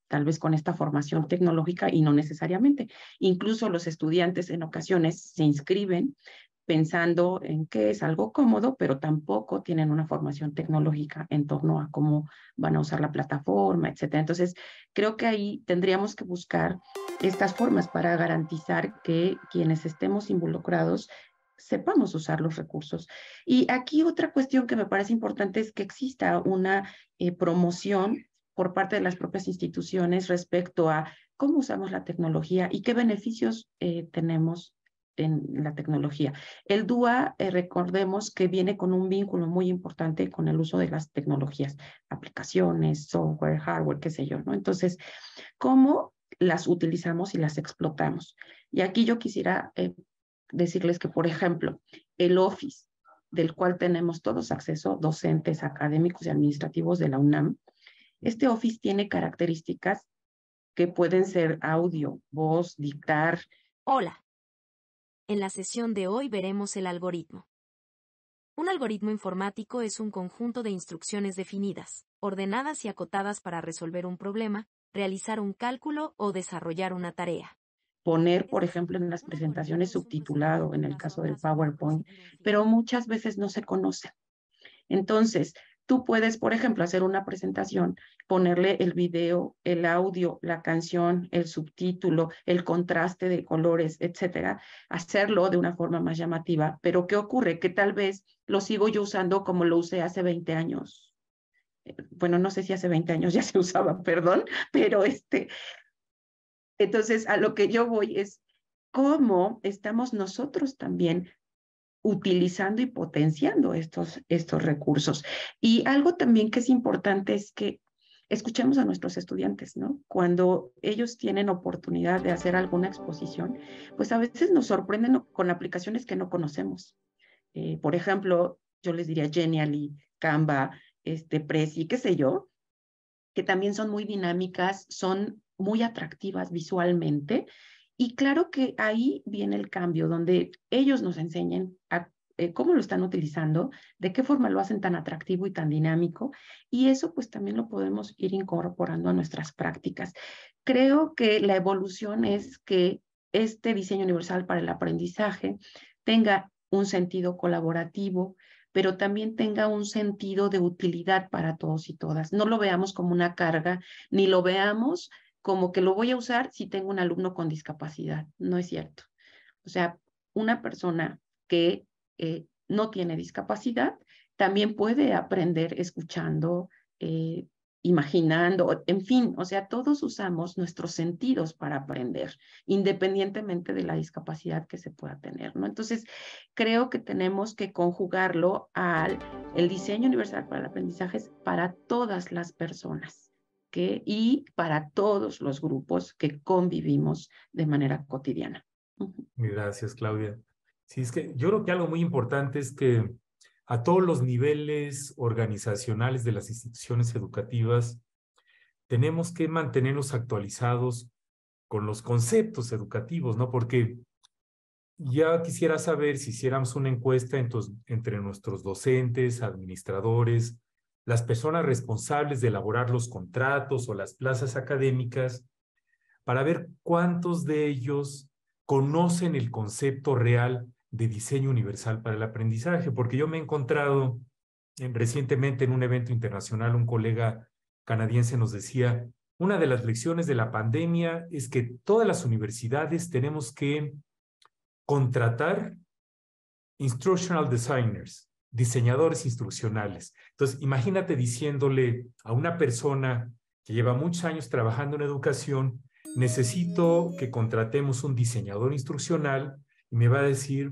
D: tal vez con esta formación tecnológica y no necesariamente. Incluso los estudiantes en ocasiones se inscriben pensando en que es algo cómodo, pero tampoco tienen una formación tecnológica en torno a cómo van a usar la plataforma, etc. Entonces, creo que ahí tendríamos que buscar estas formas para garantizar que quienes estemos involucrados sepamos usar los recursos. Y aquí otra cuestión que me parece importante es que exista una eh, promoción por parte de las propias instituciones respecto a cómo usamos la tecnología y qué beneficios eh, tenemos en la tecnología. El DUA, eh, recordemos que viene con un vínculo muy importante con el uso de las tecnologías, aplicaciones, software, hardware, qué sé yo, ¿no? Entonces, ¿cómo las utilizamos y las explotamos? Y aquí yo quisiera eh, decirles que, por ejemplo, el Office, del cual tenemos todos acceso, docentes, académicos y administrativos de la UNAM, este Office tiene características que pueden ser audio, voz, dictar.
A: Hola, en la sesión de hoy veremos el algoritmo. Un algoritmo informático es un conjunto de instrucciones definidas, ordenadas y acotadas para resolver un problema, realizar un cálculo o desarrollar una tarea.
D: Poner, por ejemplo, en las presentaciones subtitulado, en el caso del PowerPoint, pero muchas veces no se conoce. Entonces, Tú puedes, por ejemplo, hacer una presentación, ponerle el video, el audio, la canción, el subtítulo, el contraste de colores, etcétera, hacerlo de una forma más llamativa. Pero ¿qué ocurre? Que tal vez lo sigo yo usando como lo usé hace 20 años. Eh, bueno, no sé si hace 20 años ya se usaba, perdón, pero este. Entonces, a lo que yo voy es cómo estamos nosotros también utilizando y potenciando estos, estos recursos. Y algo también que es importante es que escuchemos a nuestros estudiantes, ¿no? Cuando ellos tienen oportunidad de hacer alguna exposición, pues a veces nos sorprenden con aplicaciones que no conocemos. Eh, por ejemplo, yo les diría Genially, Canva, este, Prezi, qué sé yo, que también son muy dinámicas, son muy atractivas visualmente y claro que ahí viene el cambio, donde ellos nos enseñen eh, cómo lo están utilizando, de qué forma lo hacen tan atractivo y tan dinámico. Y eso pues también lo podemos ir incorporando a nuestras prácticas. Creo que la evolución es que este diseño universal para el aprendizaje tenga un sentido colaborativo, pero también tenga un sentido de utilidad para todos y todas. No lo veamos como una carga, ni lo veamos como que lo voy a usar si tengo un alumno con discapacidad. No es cierto. O sea, una persona que eh, no tiene discapacidad también puede aprender escuchando, eh, imaginando, en fin, o sea, todos usamos nuestros sentidos para aprender, independientemente de la discapacidad que se pueda tener, ¿no? Entonces, creo que tenemos que conjugarlo al el diseño universal para el aprendizaje para todas las personas y para todos los grupos que convivimos de manera cotidiana.
B: Gracias, Claudia. Sí, es que yo creo que algo muy importante es que a todos los niveles organizacionales de las instituciones educativas, tenemos que mantenernos actualizados con los conceptos educativos, ¿no? Porque ya quisiera saber si hiciéramos una encuesta entre nuestros docentes, administradores, las personas responsables de elaborar los contratos o las plazas académicas para ver cuántos de ellos conocen el concepto real de diseño universal para el aprendizaje, porque yo me he encontrado recientemente en un evento internacional, un colega canadiense nos decía, una de las lecciones de la pandemia es que todas las universidades tenemos que contratar instructional designers, diseñadores instruccionales. Entonces, imagínate diciéndole a una persona que lleva muchos años trabajando en educación, necesito que contratemos un diseñador instruccional y me va a decir,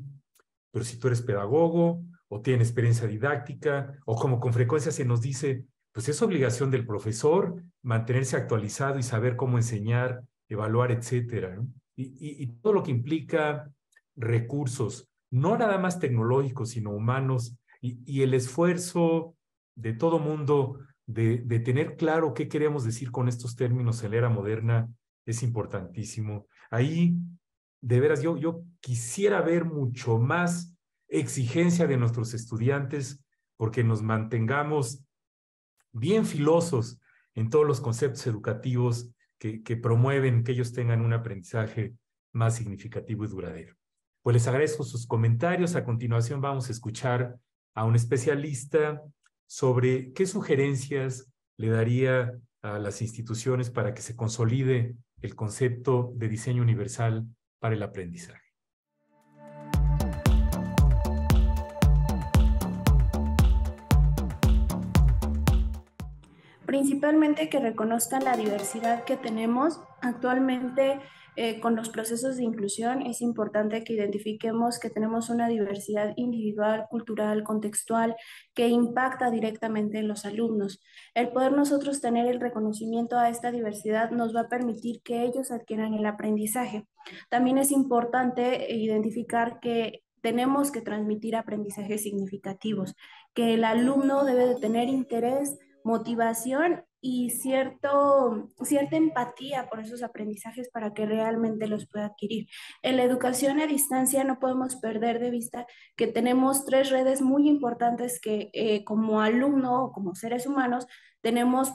B: pero si tú eres pedagogo o tienes experiencia didáctica o como con frecuencia se nos dice, pues es obligación del profesor mantenerse actualizado y saber cómo enseñar, evaluar, etcétera. y todo lo que implica recursos, no nada más tecnológicos, sino humanos y, el esfuerzo de todo mundo de, tener claro qué queremos decir con estos términos en la era moderna es importantísimo. Ahí, de veras, yo, yo quisiera ver mucho más exigencia de nuestros estudiantes porque nos mantengamos bien filosos en todos los conceptos educativos que promueven que ellos tengan un aprendizaje más significativo y duradero. Pues les agradezco sus comentarios. A continuación vamos a escuchar a un especialista sobre qué sugerencias le daría a las instituciones para que se consolide el concepto de diseño universal para el aprendizaje.
A: Principalmente que reconozcan la diversidad que tenemos. Actualmente eh, con los procesos de inclusión es importante que identifiquemos que tenemos una diversidad individual, cultural, contextual, que impacta directamente en los alumnos. El poder nosotros tener el reconocimiento a esta diversidad nos va a permitir que ellos adquieran el aprendizaje. También es importante identificar que tenemos que transmitir aprendizajes significativos, que el alumno debe de tener interés, motivación y cierto, cierta empatía por esos aprendizajes para que realmente los pueda adquirir. En la educación a distancia no podemos perder de vista que tenemos tres redes muy importantes que eh, como alumno o como seres humanos tenemos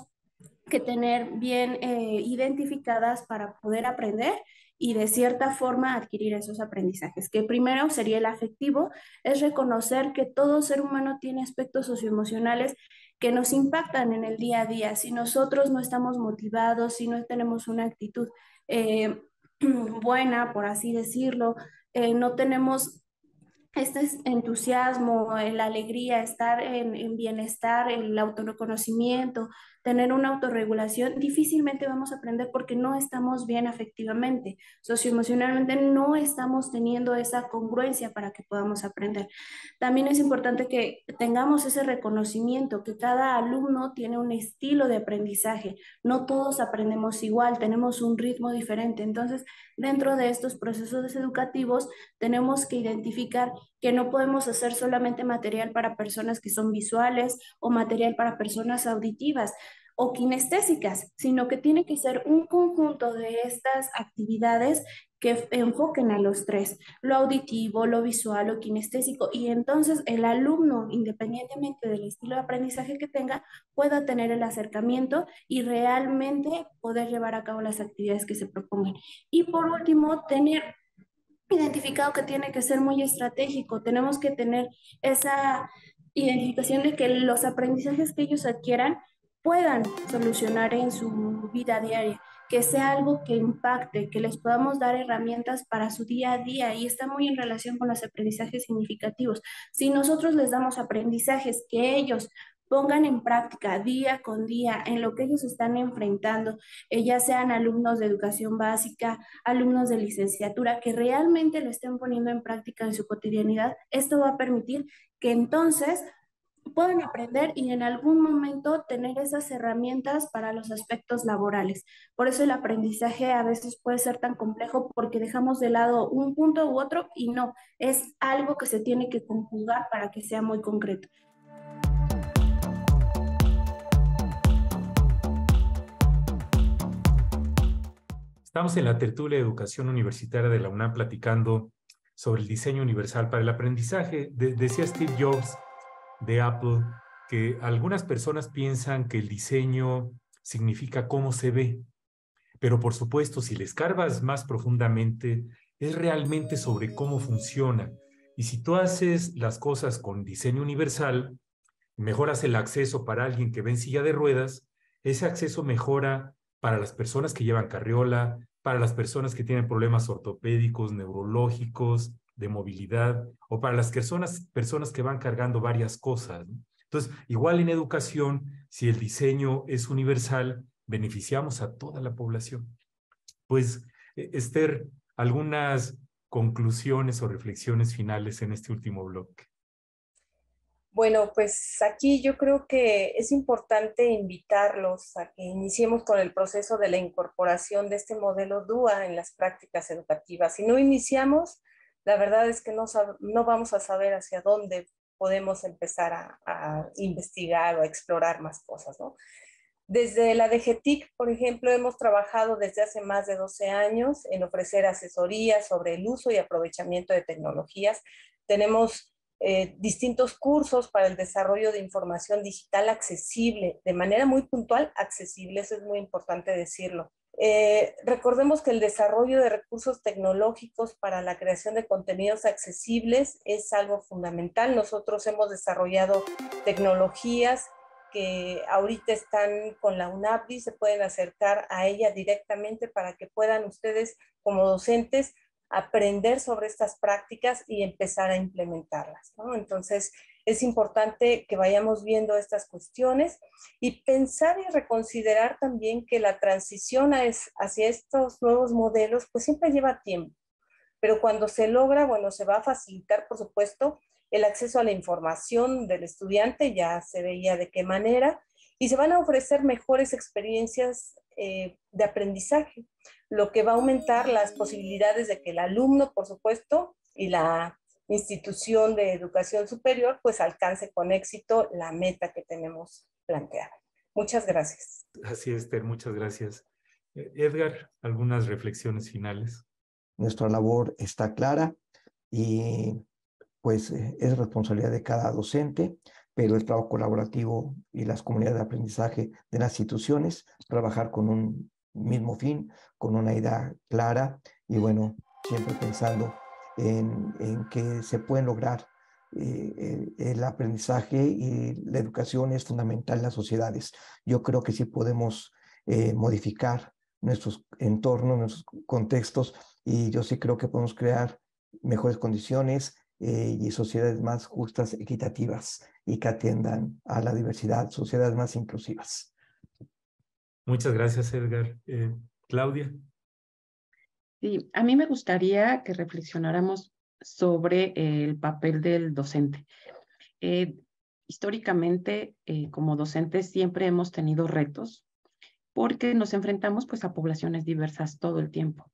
A: que tener bien eh, identificadas para poder aprender y de cierta forma adquirir esos aprendizajes, que primero sería el afectivo, es reconocer que todo ser humano tiene aspectos socioemocionales que nos impactan en el día a día. Si nosotros no estamos motivados, si no tenemos una actitud eh, buena, por así decirlo, eh, no tenemos este entusiasmo, la alegría, estar en, bienestar, el autoconocimiento tener una autorregulación, difícilmente vamos a aprender porque no estamos bien afectivamente, socioemocionalmente no estamos teniendo esa congruencia para que podamos aprender. También es importante que tengamos ese reconocimiento, que cada alumno tiene un estilo de aprendizaje, no todos aprendemos igual, tenemos un ritmo diferente. Entonces, dentro de estos procesos educativos, tenemos que identificar que no podemos hacer solamente material para personas que son visuales o material para personas auditivas o kinestésicas, sino que tiene que ser un conjunto de estas actividades que enfoquen a los tres, lo auditivo, lo visual, o kinestésico, y entonces el alumno, independientemente del estilo de aprendizaje que tenga, pueda tener el acercamiento y realmente poder llevar a cabo las actividades que se propongan. Y por último, tener identificado que tiene que ser muy estratégico. Tenemos que tener esa identificación de que los aprendizajes que ellos adquieran puedan solucionar en su vida diaria, que sea algo que impacte, que les podamos dar herramientas para su día a día y está muy en relación con los aprendizajes significativos. Si nosotros les damos aprendizajes que ellos pongan en práctica día con día en lo que ellos están enfrentando, eh, ya sean alumnos de educación básica, alumnos de licenciatura, que realmente lo estén poniendo en práctica en su cotidianidad, esto va a permitir que entonces puedan aprender y en algún momento tener esas herramientas para los aspectos laborales. Por eso el aprendizaje a veces puede ser tan complejo porque dejamos de lado un punto u otro y no, es algo que se tiene que conjugar para que sea muy concreto.
B: Estamos en la tertulia de educación universitaria de la UNAM platicando sobre el diseño universal para el aprendizaje. decía Steve Jobs de Apple que algunas personas piensan que el diseño significa cómo se ve, pero por supuesto si le escarbas más profundamente es realmente sobre cómo funciona. Y si tú haces las cosas con diseño universal, mejoras el acceso para alguien que ve en silla de ruedas, ese acceso mejora para las personas que llevan carriola, para las personas que tienen problemas ortopédicos, neurológicos, de movilidad, o para las personas, personas que van cargando varias cosas. Entonces, igual en educación, si el diseño es universal, beneficiamos a toda la población. Pues, eh, Esther, algunas conclusiones o reflexiones finales en este último bloque.
C: Bueno, pues aquí yo creo que es importante invitarlos a que iniciemos con el proceso de la incorporación de este modelo DUA en las prácticas educativas. Si no iniciamos, la verdad es que no, no vamos a saber hacia dónde podemos empezar a, investigar o a explorar más cosas. Desde la DGTIC, por ejemplo, hemos trabajado desde hace más de 12 años en ofrecer asesoría sobre el uso y aprovechamiento de tecnologías. Tenemos eh, distintos cursos para el desarrollo de información digital accesible, de manera muy puntual, accesible, eso es muy importante decirlo. Eh, recordemos que el desarrollo de recursos tecnológicos para la creación de contenidos accesibles es algo fundamental. Nosotros hemos desarrollado tecnologías que ahorita están con la UNAPDI, se pueden acercar a ella directamente para que puedan ustedes como docentes aprender sobre estas prácticas y empezar a implementarlas. Entonces, es importante que vayamos viendo estas cuestiones y pensar y reconsiderar también que la transición es, hacia estos nuevos modelos, pues siempre lleva tiempo, pero cuando se logra, bueno, se va a facilitar, por supuesto, el acceso a la información del estudiante, ya se veía de qué manera, y se van a ofrecer mejores experiencias eh, de aprendizaje lo que va a aumentar las posibilidades de que el alumno, por supuesto, y la institución de educación superior, pues alcance con éxito la meta que tenemos planteada. Muchas gracias.
B: Así es, Ter, muchas gracias. Eh, Edgar, algunas reflexiones finales.
E: Nuestra labor está clara y pues eh, es responsabilidad de cada docente, pero el trabajo colaborativo y las comunidades de aprendizaje de las instituciones, trabajar con un mismo fin, con una idea clara y bueno, siempre pensando en, en que se pueden lograr eh, eh, el aprendizaje y la educación es fundamental en las sociedades. Yo creo que sí podemos eh, modificar nuestros entornos, nuestros contextos y yo sí creo que podemos crear mejores condiciones y sociedades más justas, equitativas y que atiendan a la diversidad, sociedades más inclusivas.
B: Muchas gracias, Edgar. Eh, Claudia.
D: Sí, a mí me gustaría que reflexionáramos sobre eh, el papel del docente. Eh, históricamente, como docentes, siempre hemos tenido retos porque nos enfrentamos pues, a poblaciones diversas todo el tiempo.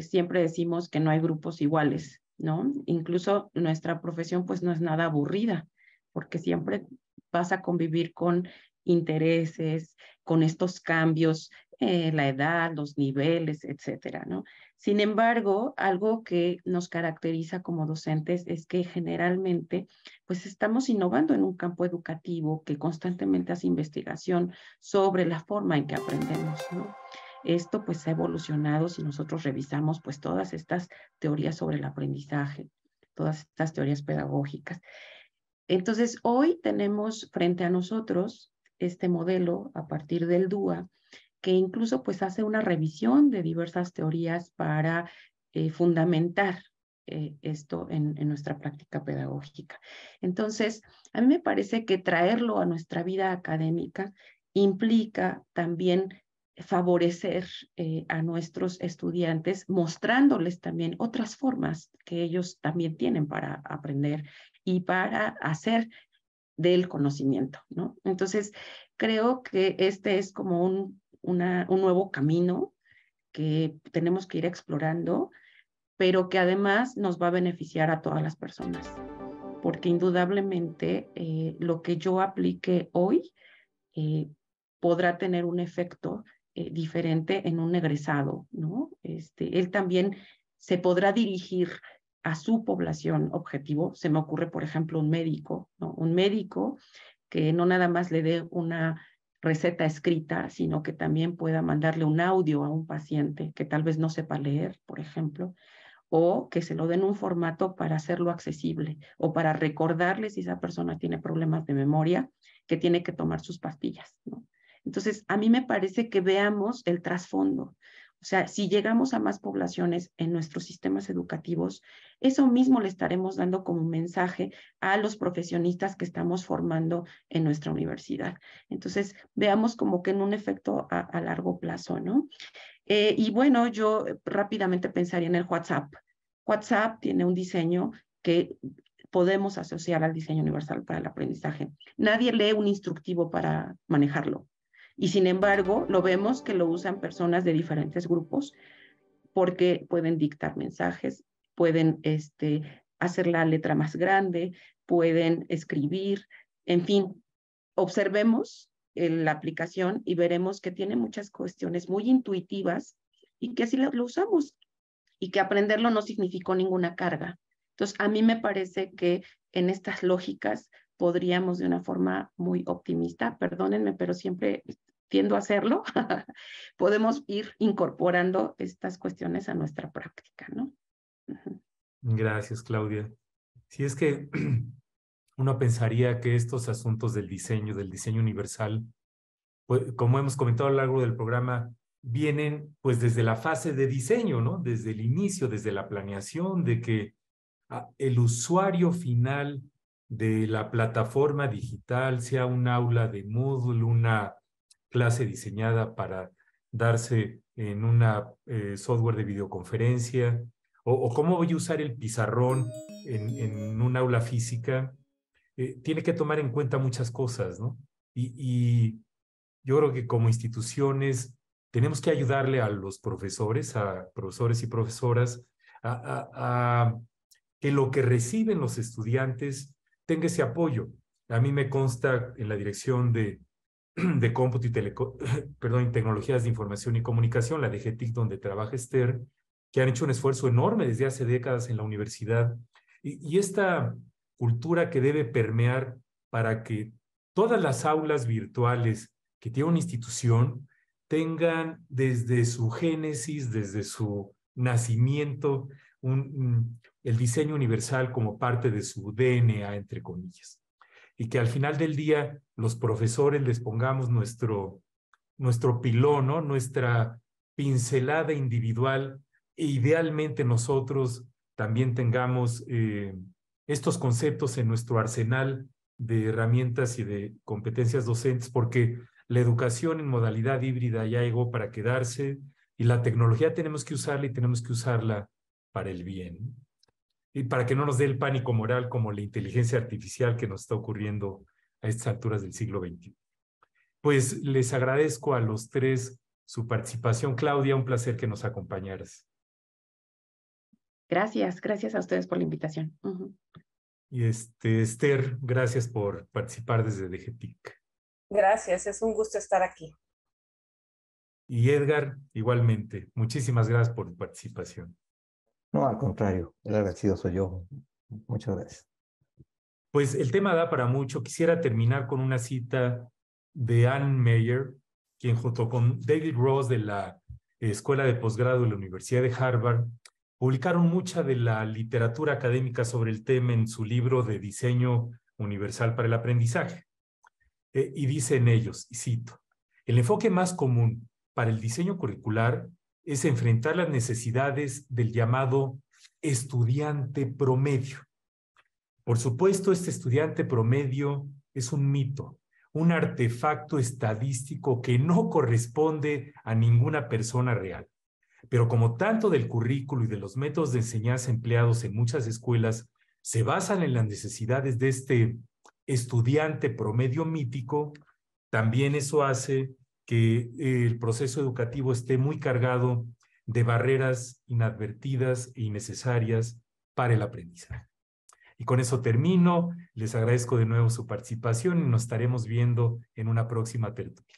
D: siempre decimos que no hay grupos iguales, ¿no? Incluso nuestra profesión pues no es nada aburrida porque siempre vas a convivir con intereses, con estos cambios, eh, la edad, los niveles, etcétera, ¿no? Sin embargo, algo que nos caracteriza como docentes es que generalmente, pues estamos innovando en un campo educativo que constantemente hace investigación sobre la forma en que aprendemos, ¿no? Esto pues ha evolucionado si nosotros revisamos pues todas estas teorías sobre el aprendizaje, todas estas teorías pedagógicas. Entonces, hoy tenemos frente a nosotros este modelo a partir del DUA, que incluso pues hace una revisión de diversas teorías para eh, fundamentar eh, esto en, nuestra práctica pedagógica. Entonces, a mí me parece que traerlo a nuestra vida académica implica también favorecer eh, a nuestros estudiantes, mostrándoles también otras formas que ellos también tienen para aprender y para hacer del conocimiento, ¿no? Entonces, creo que este es como un, un nuevo camino que tenemos que ir explorando, pero que además nos va a beneficiar a todas las personas, porque indudablemente eh, lo que yo aplique hoy eh, podrá tener un efecto eh, diferente en un egresado, ¿no? Este, él también se podrá dirigir a su población objetivo. Se me ocurre, por ejemplo, un médico, ¿no? un médico que no nada más le dé una receta escrita, sino que también pueda mandarle un audio a un paciente que tal vez no sepa leer, por ejemplo, o que se lo den un formato para hacerlo accesible o para recordarle si esa persona tiene problemas de memoria que tiene que tomar sus pastillas. Entonces, a mí me parece que veamos el trasfondo. O sea, si llegamos a más poblaciones en nuestros sistemas educativos, eso mismo le estaremos dando como mensaje a los profesionistas que estamos formando en nuestra universidad. Entonces, veamos como que en un efecto a, largo plazo, ¿no? Eh, y bueno, yo rápidamente pensaría en el WhatsApp. WhatsApp tiene un diseño que podemos asociar al diseño universal para el aprendizaje. Nadie lee un instructivo para manejarlo. Y sin embargo, lo vemos que lo usan personas de diferentes grupos porque pueden dictar mensajes, pueden este, hacer la letra más grande, pueden escribir, en fin, observemos eh, la aplicación y veremos que tiene muchas cuestiones muy intuitivas y que así lo usamos y que aprenderlo no significó ninguna carga. Entonces, a mí me parece que en estas lógicas podríamos de una forma muy optimista, perdónenme, pero siempre tiendo a hacerlo, podemos ir incorporando estas cuestiones a nuestra práctica, ¿no?
B: Gracias, Claudia. Si es que uno pensaría que estos asuntos del diseño, del diseño universal, pues, como hemos comentado a lo largo del programa, vienen pues desde la fase de diseño, ¿no? Desde el inicio, desde la planeación, de que ah, el usuario final de la plataforma digital, sea un aula de Moodle, una clase diseñada para darse en una eh, software de videoconferencia, o, cómo voy a usar el pizarrón en, en un aula física, eh, tiene que tomar en cuenta muchas cosas, ¿no? Y, y, yo creo que como instituciones tenemos que ayudarle a los profesores, a profesores y profesoras, a, a, a que lo que reciben los estudiantes tenga ese apoyo. A mí me consta en la dirección de, de cómputo y perdón, tecnologías de información y comunicación, la DGTIC, donde trabaja Esther, que han hecho un esfuerzo enorme desde hace décadas en la universidad. y esta cultura que debe permear para que todas las aulas virtuales que tiene una institución tengan desde su génesis, desde su nacimiento, un, el diseño universal como parte de su DNA, entre comillas. Y que al final del día los profesores les pongamos nuestro, nuestro pilón, ¿no? nuestra pincelada individual e idealmente nosotros también tengamos eh, estos conceptos en nuestro arsenal de herramientas y de competencias docentes, porque la educación en modalidad híbrida ya llegó para quedarse y la tecnología tenemos que usarla y tenemos que usarla para el bien y para que no nos dé el pánico moral como la inteligencia artificial que nos está ocurriendo a estas alturas del siglo XX. Pues les agradezco a los tres su participación. Claudia, un placer que nos acompañaras.
D: Gracias,
C: gracias a ustedes por la invitación.
B: Y este, Esther, gracias por participar desde DGTIC.
C: Gracias, es un gusto estar aquí.
B: Y Edgar, igualmente, muchísimas gracias por tu participación.
E: No, al contrario, el agradecido soy yo. Muchas gracias.
B: Pues el tema da para mucho. Quisiera terminar con una cita de Ann Mayer, quien junto con David Ross de la Escuela de Posgrado de la Universidad de Harvard publicaron mucha de la literatura académica sobre el tema en su libro de diseño universal para el aprendizaje. Eh, y y dicen ellos, y cito, el enfoque más común para el diseño curricular es enfrentar las necesidades del llamado estudiante promedio. Por supuesto, este estudiante promedio es un mito, un artefacto estadístico que no corresponde a ninguna persona real. Pero como tanto del currículo y de los métodos de enseñanza empleados en muchas escuelas se basan en las necesidades de este estudiante promedio mítico, también eso hace que el proceso educativo esté muy cargado de barreras inadvertidas e innecesarias para el aprendizaje. Y con eso termino. Les agradezco de nuevo su participación y nos estaremos viendo en una próxima tertulia.